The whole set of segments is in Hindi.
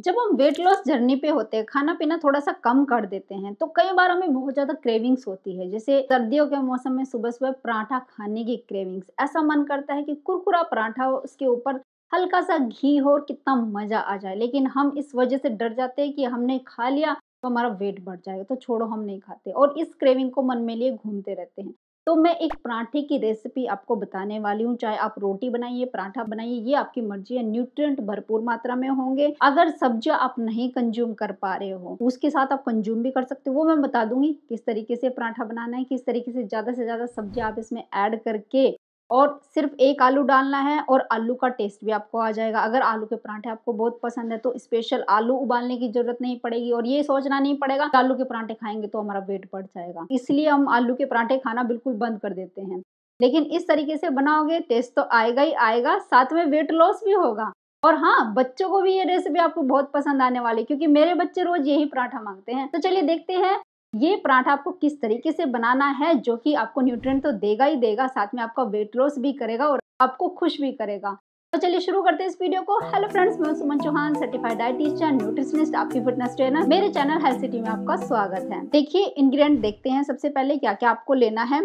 जब हम वेट लॉस जर्नी पे होते हैं खाना पीना थोड़ा सा कम कर देते हैं तो कई बार हमें बहुत ज़्यादा क्रेविंग्स होती है जैसे सर्दियों के मौसम में सुबह सुबह पराठा खाने की क्रेविंग्स ऐसा मन करता है कि कुरकुरा पराठा हो उसके ऊपर हल्का सा घी हो और कितना मज़ा आ जाए लेकिन हम इस वजह से डर जाते हैं कि हमने खा लिया तो हमारा वेट बढ़ जाएगा तो छोड़ो हम नहीं खाते और इस क्रेविंग को मन में लिए घूमते रहते हैं तो मैं एक पराठे की रेसिपी आपको बताने वाली हूँ चाहे आप रोटी बनाइए पराठा बनाइए ये आपकी मर्जी है न्यूट्रिएंट भरपूर मात्रा में होंगे अगर सब्जियां आप नहीं कंज्यूम कर पा रहे हो उसके साथ आप कंज्यूम भी कर सकते हो वो मैं बता दूंगी किस तरीके से पराठा बनाना है किस तरीके से ज्यादा से ज्यादा सब्जियां आप इसमें ऐड करके और सिर्फ एक आलू डालना है और आलू का टेस्ट भी आपको आ जाएगा अगर आलू के परांठे आपको बहुत पसंद है तो स्पेशल आलू उबालने की जरूरत नहीं पड़ेगी और ये सोचना नहीं पड़ेगा आलू के परांठे खाएंगे तो हमारा वेट बढ़ जाएगा इसलिए हम आलू के परांठे खाना बिल्कुल बंद कर देते हैं लेकिन इस तरीके से बनाओगे टेस्ट तो आएगा ही आएगा साथ में वेट लॉस भी होगा और हाँ बच्चों को भी ये रेसिपी आपको बहुत पसंद आने वाली क्योंकि मेरे बच्चे रोज यही पराठा मांगते हैं तो चलिए देखते हैं ये पराठा आपको किस तरीके से बनाना है जो कि आपको न्यूट्रिएंट तो देगा ही देगा साथ में आपका वेट लॉस भी करेगा और आपको खुश भी करेगा तो चलिए शुरू करते हैं इस वीडियो को हेलो फ्रेंड्स मैं Suman Chauhan certified dietitian nutritionist आपकी फिटनेस ट्रेनर मेरे चैनल हेल्थ सिटी में आपका स्वागत है देखिए इंग्रेडिएंट देखते हैं सबसे पहले क्या क्या आपको लेना है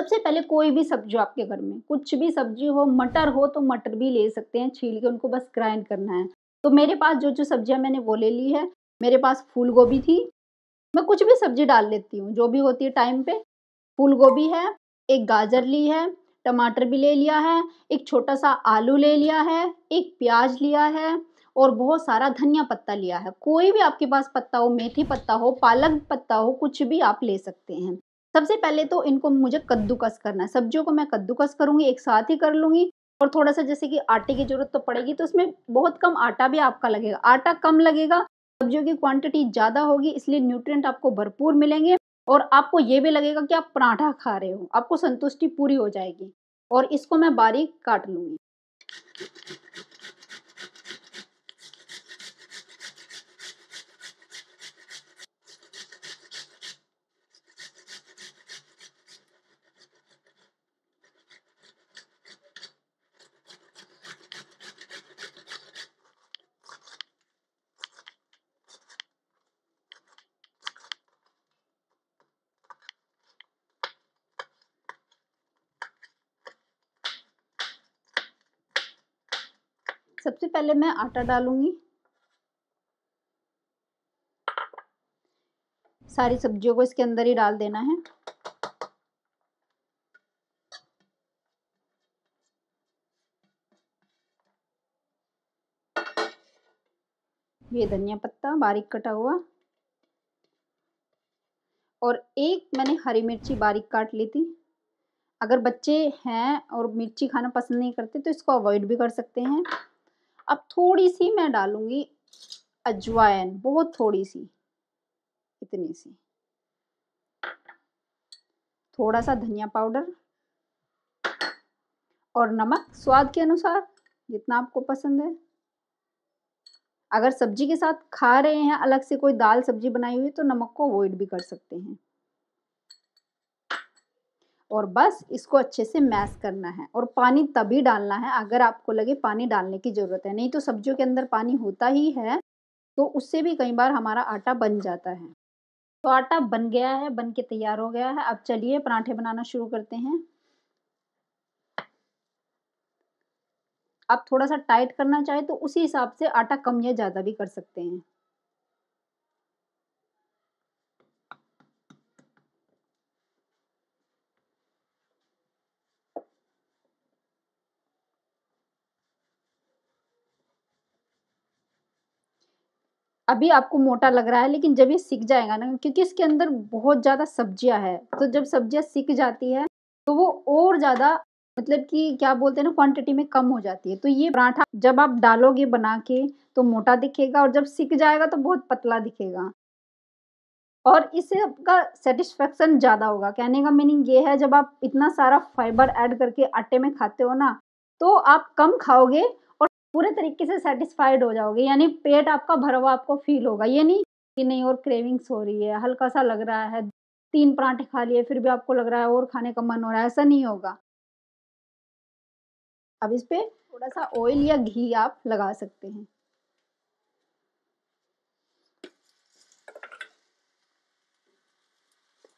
सबसे पहले कोई भी सब्जी आपके घर में कुछ भी सब्जी हो मटर हो तो मटर भी ले सकते हैं छील के उनको बस ग्राइंड करना है तो मेरे पास जो जो सब्जियां मैंने वो ले ली है मेरे पास फूल गोभी थी मैं कुछ भी सब्जी डाल लेती हूँ जो भी होती है टाइम पे फूल गोभी है एक गाजर ली है टमाटर भी ले लिया है एक छोटा सा आलू ले लिया है एक प्याज लिया है और बहुत सारा धनिया पत्ता लिया है कोई भी आपके पास पत्ता हो मेथी पत्ता हो पालक पत्ता हो कुछ भी आप ले सकते हैं सबसे पहले तो इनको मुझे कद्दूकस करना है सब्जियों को मैं कद्दूकस करूँगी एक साथ ही कर लूँगी और थोड़ा सा जैसे कि आटे की ज़रूरत तो पड़ेगी तो उसमें बहुत कम आटा भी आपका लगेगा आटा कम लगेगा सब्जियों की क्वांटिटी ज़्यादा होगी इसलिए न्यूट्रिएंट आपको भरपूर मिलेंगे और आपको ये भी लगेगा कि आप पराठा खा रहे हो आपको संतुष्टि पूरी हो जाएगी और इसको मैं बारीक काट लूँगी सबसे पहले मैं आटा डालूंगी सारी सब्जियों को इसके अंदर ही डाल देना है ये धनिया पत्ता बारीक कटा हुआ और एक मैंने हरी मिर्ची बारीक काट ली थी अगर बच्चे हैं और मिर्ची खाना पसंद नहीं करते तो इसको अवॉइड भी कर सकते हैं अब थोड़ी सी मैं डालूंगी अजवाइन बहुत थोड़ी सी इतनी सी थोड़ा सा धनिया पाउडर और नमक स्वाद के अनुसार जितना आपको पसंद है अगर सब्जी के साथ खा रहे हैं अलग से कोई दाल सब्जी बनाई हुई तो नमक को अवॉइड भी कर सकते हैं और बस इसको अच्छे से मैश करना है और पानी तभी डालना है अगर आपको लगे पानी डालने की ज़रूरत है नहीं तो सब्जियों के अंदर पानी होता ही है तो उससे भी कई बार हमारा आटा बन जाता है तो आटा बन गया है बन के तैयार हो गया है अब चलिए पराठे बनाना शुरू करते हैं आप थोड़ा सा टाइट करना चाहे तो उसी हिसाब से आटा कम या ज़्यादा भी कर सकते हैं अभी आपको मोटा लग रहा है लेकिन जब ये सीख जाएगा ना क्योंकि इसके अंदर बहुत ज़्यादा सब्जियां है तो जब सब्जियां सीख जाती है तो वो और ज़्यादा मतलब कि क्या बोलते हैं ना क्वांटिटी में कम हो जाती है तो ये पराठा जब आप डालोगे बना के तो मोटा दिखेगा और जब सीख जाएगा तो बहुत पतला दिखेगा और इससे आपका सेटिस्फेक्शन ज़्यादा होगा कहने का मीनिंग ये है जब आप इतना सारा फाइबर ऐड करके आटे में खाते हो ना तो आप कम खाओगे पूरे तरीके से सेटिस्फाइड हो जाओगे यानी पेट आपका हुआ आपको फील होगा ये नहीं कि नहीं और क्रेविंग्स हो रही है हल्का सा लग रहा है तीन परांठे खा लिए फिर भी आपको लग रहा है और खाने का मन हो रहा है ऐसा नहीं होगा अब इस पे थोड़ा सा ऑयल या घी आप लगा सकते हैं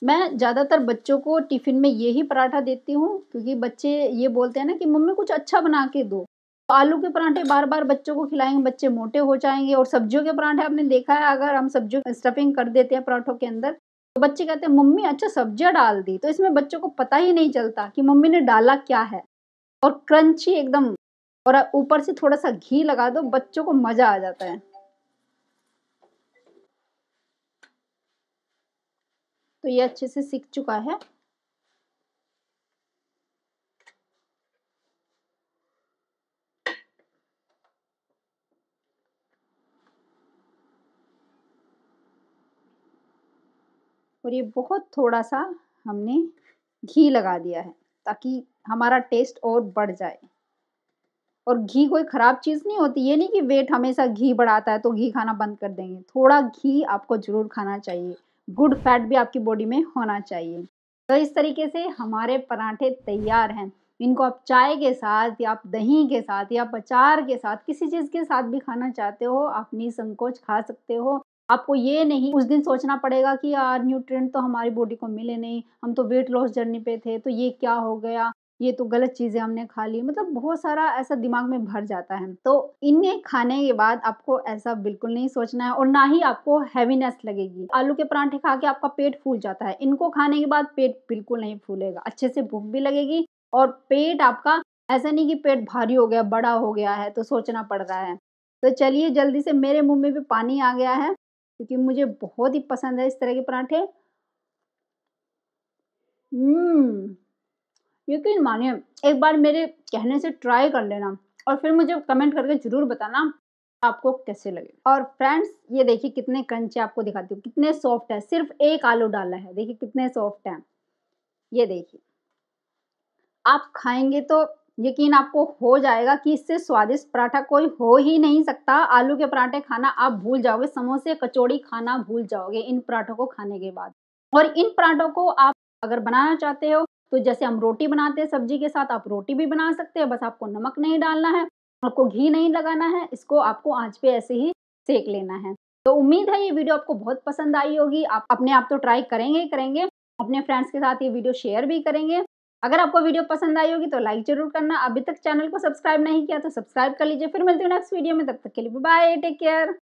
मैं ज़्यादातर बच्चों को टिफ़िन में यही पराठा देती हूँ क्योंकि बच्चे ये बोलते हैं ना कि मम्मी कुछ अच्छा बना के दो आलू के परांठे बार बार बच्चों को खिलाएंगे बच्चे मोटे हो जाएंगे और सब्जियों के परांठे आपने देखा है अगर हम सब्जियों स्टफिंग कर देते हैं पराठों के अंदर तो बच्चे कहते हैं मम्मी अच्छा सब्जियाँ डाल दी तो इसमें बच्चों को पता ही नहीं चलता कि मम्मी ने डाला क्या है और क्रंची एकदम और ऊपर से थोड़ा सा घी लगा दो बच्चों को मजा आ जाता है तो ये अच्छे से सीख चुका है और ये बहुत थोड़ा सा हमने घी लगा दिया है ताकि हमारा टेस्ट और बढ़ जाए और घी कोई ख़राब चीज़ नहीं होती ये नहीं कि वेट हमेशा घी बढ़ाता है तो घी खाना बंद कर देंगे थोड़ा घी आपको ज़रूर खाना चाहिए गुड फैट भी आपकी बॉडी में होना चाहिए तो इस तरीके से हमारे पराठे तैयार हैं इनको आप चाय के साथ या आप दही के साथ या आप अचार के साथ किसी चीज़ के साथ भी खाना चाहते हो आप निसंकोच खा सकते हो आपको ये नहीं उस दिन सोचना पड़ेगा कि यार न्यूट्रिएंट तो हमारी बॉडी को मिले नहीं हम तो वेट लॉस जर्नी पे थे तो ये क्या हो गया ये तो गलत चीज़ें हमने खा ली मतलब बहुत सारा ऐसा दिमाग में भर जाता है तो इन्हें खाने के बाद आपको ऐसा बिल्कुल नहीं सोचना है और ना ही आपको हैवीनेस लगेगी आलू के परांठे खा के आपका पेट फूल जाता है इनको खाने के बाद पेट बिल्कुल नहीं फूलेगा अच्छे से भूख भी लगेगी और पेट आपका ऐसा नहीं कि पेट भारी हो गया बड़ा हो गया है तो सोचना पड़ रहा है तो चलिए जल्दी से मेरे मुंह में भी पानी आ गया है क्योंकि मुझे बहुत ही पसंद है इस तरह के पराठे हम्म, यकीन मानिए एक बार मेरे कहने से ट्राई कर लेना और फिर मुझे कमेंट करके ज़रूर बताना आपको कैसे लगे और फ्रेंड्स ये देखिए कितने क्रंची आपको दिखाती हूँ कितने सॉफ्ट है सिर्फ एक आलू डाला है देखिए कितने सॉफ्ट है ये देखिए आप खाएंगे तो यकीन आपको हो जाएगा कि इससे स्वादिष्ट पराठा कोई हो ही नहीं सकता आलू के पराठे खाना आप भूल जाओगे समोसे कचौड़ी खाना भूल जाओगे इन पराठों को खाने के बाद और इन पराठों को आप अगर बनाना चाहते हो तो जैसे हम रोटी बनाते हैं सब्जी के साथ आप रोटी भी बना सकते हैं बस आपको नमक नहीं डालना है आपको घी नहीं लगाना है इसको आपको आँच पे ऐसे ही सेक लेना है तो उम्मीद है ये वीडियो आपको बहुत पसंद आई होगी आप अपने आप तो ट्राई करेंगे ही करेंगे अपने फ्रेंड्स के साथ ये वीडियो शेयर भी करेंगे अगर आपको वीडियो पसंद आई होगी तो लाइक जरूर करना अभी तक चैनल को सब्सक्राइब नहीं किया तो सब्सक्राइब कर लीजिए फिर मिलती हूँ नेक्स्ट वीडियो में तब तक के लिए बाय टेक केयर